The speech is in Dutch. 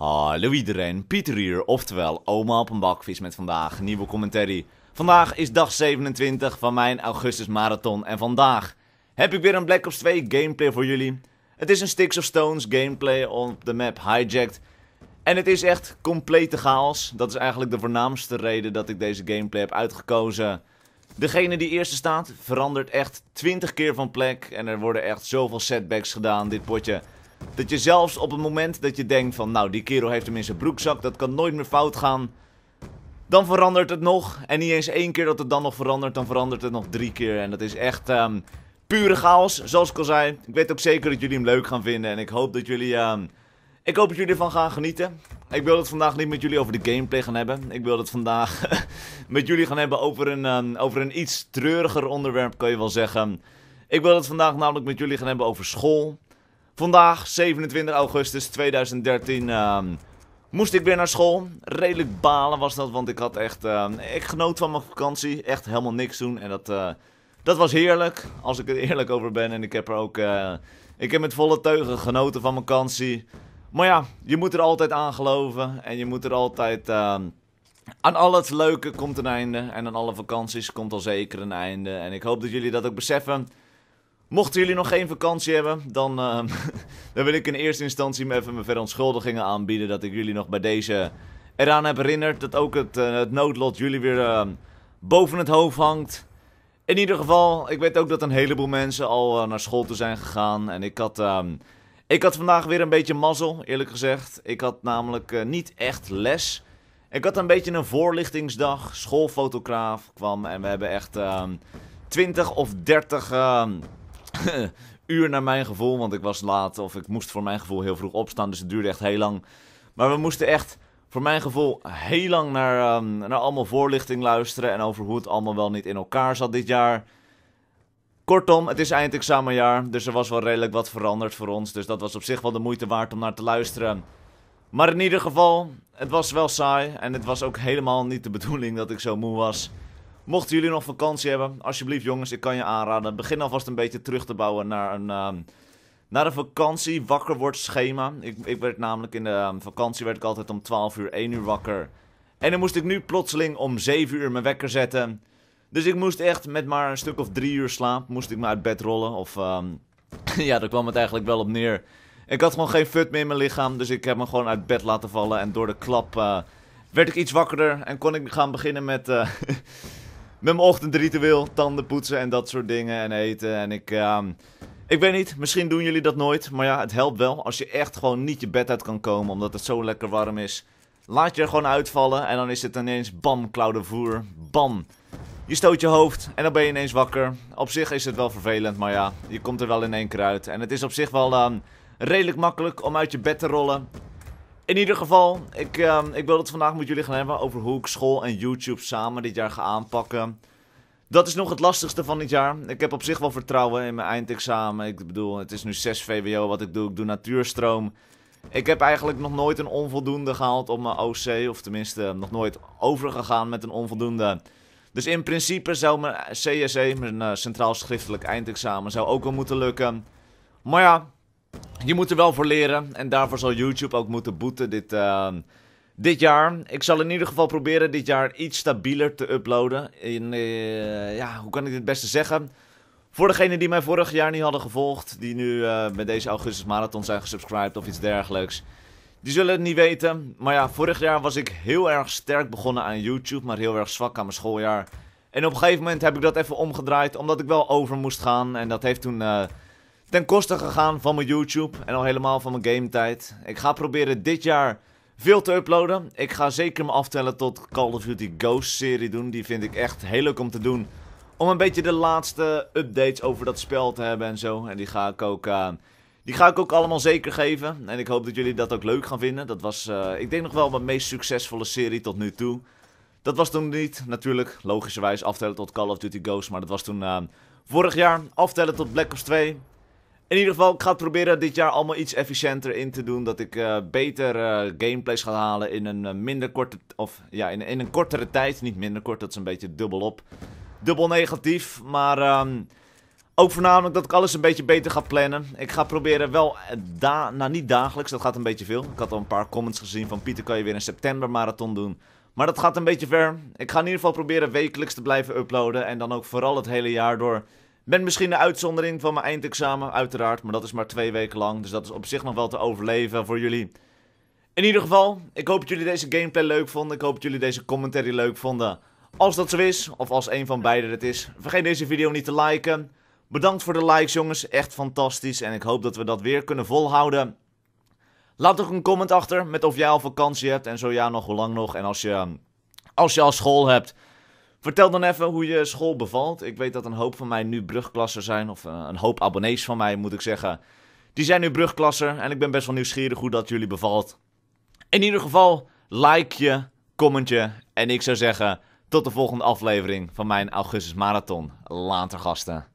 Hallo iedereen, Pieter hier, oftewel oma op een bakvis met vandaag nieuwe commentary. Vandaag is dag 27 van mijn augustus marathon en vandaag heb ik weer een Black Ops 2 gameplay voor jullie. Het is een Sticks of Stones gameplay op de map Hijacked. En het is echt complete chaos. Dat is eigenlijk de voornaamste reden dat ik deze gameplay heb uitgekozen. Degene die eerste staat verandert echt 20 keer van plek en er worden echt zoveel setbacks gedaan dit potje. Dat je zelfs op het moment dat je denkt van nou die kerel heeft hem in zijn broekzak, dat kan nooit meer fout gaan. Dan verandert het nog. En niet eens één keer dat het dan nog verandert, dan verandert het nog drie keer. En dat is echt um, pure chaos, zoals ik al zei. Ik weet ook zeker dat jullie hem leuk gaan vinden. En ik hoop dat jullie, ehm, ik hoop dat jullie ervan gaan genieten. Ik wil het vandaag niet met jullie over de gameplay gaan hebben. Ik wil het vandaag met jullie gaan hebben over een, ehm, over een iets treuriger onderwerp, kan je wel zeggen. Ik wil het vandaag namelijk met jullie gaan hebben over school. Vandaag, 27 augustus 2013, ehm, moest ik weer naar school. Redelijk balen was dat, want ik had echt... Ehm, ik genoot van mijn vakantie. Echt helemaal niks doen. En dat, eh, dat was heerlijk, als ik er eerlijk over ben. En ik heb er ook... Eh, ik heb met volle teugen genoten van mijn vakantie. Maar ja, je moet er altijd aan geloven. En je moet er altijd... Ehm, aan alles het leuke komt een einde en aan alle vakanties komt al zeker een einde. En ik hoop dat jullie dat ook beseffen. Mochten jullie nog geen vakantie hebben, dan, eh, dan wil ik in eerste instantie me even mijn verontschuldigingen aanbieden dat ik jullie nog bij deze eraan heb herinnerd dat ook het, eh, het noodlot jullie weer eh, boven het hoofd hangt. In ieder geval, ik weet ook dat een heleboel mensen al naar school te zijn gegaan en ik had, ehm, ik had vandaag weer een beetje mazzel, eerlijk gezegd. Ik had namelijk niet echt les. Ik had een beetje een voorlichtingsdag. Schoolfotograaf kwam en we hebben echt 20 ehm, of 30 uur naar mijn gevoel, want ik was laat of ik moest voor mijn gevoel heel vroeg opstaan, dus het duurde echt heel lang. Maar we moesten echt, voor mijn gevoel, heel lang naar, ehm, naar allemaal voorlichting luisteren en over hoe het allemaal wel niet in elkaar zat dit jaar. Kortom, het is eindexamenjaar, dus er was wel redelijk wat veranderd voor ons, dus dat was op zich wel de moeite waard om naar te luisteren. Maar in ieder geval, het was wel saai en het was ook helemaal niet de bedoeling dat ik zo moe was. Mochten jullie nog vakantie hebben, alsjeblieft jongens, ik kan je aanraden. Begin alvast een beetje terug te bouwen naar een, ehm, naar een vakantie wakker wordt schema. Ik, ik werd namelijk in de ehm, vakantie werd ik altijd om 12 uur, 1 uur wakker. En dan moest ik nu plotseling om 7 uur mijn wekker zetten. Dus ik moest echt met maar een stuk of 3 uur slaap, moest ik me uit bed rollen. Of ehm, ja, daar kwam het eigenlijk wel op neer. Ik had gewoon geen fut meer in mijn lichaam, dus ik heb me gewoon uit bed laten vallen. En door de klap eh, werd ik iets wakkerder en kon ik gaan beginnen met... Eh, mijn ochtendritueel, tanden poetsen en dat soort dingen en eten. En ik, ehm, ik weet niet, misschien doen jullie dat nooit. Maar ja, het helpt wel als je echt gewoon niet je bed uit kan komen omdat het zo lekker warm is. Laat je er gewoon uitvallen en dan is het ineens bam, voer, bam. Je stoot je hoofd en dan ben je ineens wakker. Op zich is het wel vervelend, maar ja, je komt er wel in één keer uit. En het is op zich wel dan ehm, redelijk makkelijk om uit je bed te rollen. In ieder geval, ik, ehm, ik wil het vandaag met jullie gaan hebben over hoe ik school en YouTube samen dit jaar ga aanpakken. Dat is nog het lastigste van dit jaar. Ik heb op zich wel vertrouwen in mijn eindexamen. Ik bedoel, het is nu 6 VWO wat ik doe. Ik doe natuurstroom. Ik heb eigenlijk nog nooit een onvoldoende gehaald op mijn OC. Of tenminste, nog nooit overgegaan met een onvoldoende. Dus in principe zou mijn CSE, mijn eh, Centraal Schriftelijk Eindexamen, zou ook wel moeten lukken. Maar ja, je moet er wel voor leren en daarvoor zal YouTube ook moeten boeten dit, ehm, dit jaar. Ik zal in ieder geval proberen dit jaar iets stabieler te uploaden. In, eh, ja, hoe kan ik dit het beste zeggen? Voor degenen die mij vorig jaar niet hadden gevolgd, die nu uh, met deze augustus marathon zijn gesubscribed of iets dergelijks. Die zullen het niet weten, maar ja, vorig jaar was ik heel erg sterk begonnen aan YouTube, maar heel erg zwak aan mijn schooljaar. En op een gegeven moment heb ik dat even omgedraaid, omdat ik wel over moest gaan en dat heeft toen eh, ten koste gegaan van mijn YouTube en al helemaal van mijn gametijd. Ik ga proberen dit jaar veel te uploaden. Ik ga zeker me aftellen tot Call of Duty Ghost serie doen. Die vind ik echt heel leuk om te doen. Om een beetje de laatste updates over dat spel te hebben en zo. En die ga ik ook, uh, die ga ik ook allemaal zeker geven. En ik hoop dat jullie dat ook leuk gaan vinden. Dat was, eh, ik denk nog wel mijn meest succesvolle serie tot nu toe. Dat was toen niet, natuurlijk, logischerwijs aftellen tot Call of Duty Ghost. Maar dat was toen eh, vorig jaar aftellen tot Black Ops 2. In ieder geval, ik ga proberen dit jaar allemaal iets efficiënter in te doen. Dat ik eh, beter eh, gameplays ga halen in een eh, minder korte... Of ja, in, een kortere tijd. Niet minder kort, dat is een beetje dubbel op. Dubbel negatief, maar... Ehm, ook voornamelijk dat ik alles een beetje beter ga plannen. Ik ga proberen wel, da nou niet dagelijks, dat gaat een beetje veel. Ik had al een paar comments gezien van Pieter kan je weer een september marathon doen. Maar dat gaat een beetje ver. Ik ga in ieder geval proberen wekelijks te blijven uploaden. En dan ook vooral het hele jaar door ben misschien een uitzondering van mijn eindexamen, uiteraard. Maar dat is maar twee weken lang. Dus dat is op zich nog wel te overleven voor jullie. In ieder geval, ik hoop dat jullie deze gameplay leuk vonden. Ik hoop dat jullie deze commentary leuk vonden. Als dat zo is, of als een van beiden het is, vergeet deze video niet te liken. Bedankt voor de likes jongens, echt fantastisch en ik hoop dat we dat weer kunnen volhouden. Laat ook een comment achter met of jij al vakantie hebt en zo ja nog hoe lang nog. En als je, als je al school hebt, Vertel dan even hoe je school bevalt. Ik weet dat een hoop van mij nu brugklasser zijn, of eh, een hoop abonnees van mij moet ik zeggen. Die zijn nu brugklasser en ik ben best wel nieuwsgierig hoe dat jullie bevalt. In ieder geval, like je, comment je en ik zou zeggen tot de volgende aflevering van mijn Augustus Marathon. Later gasten.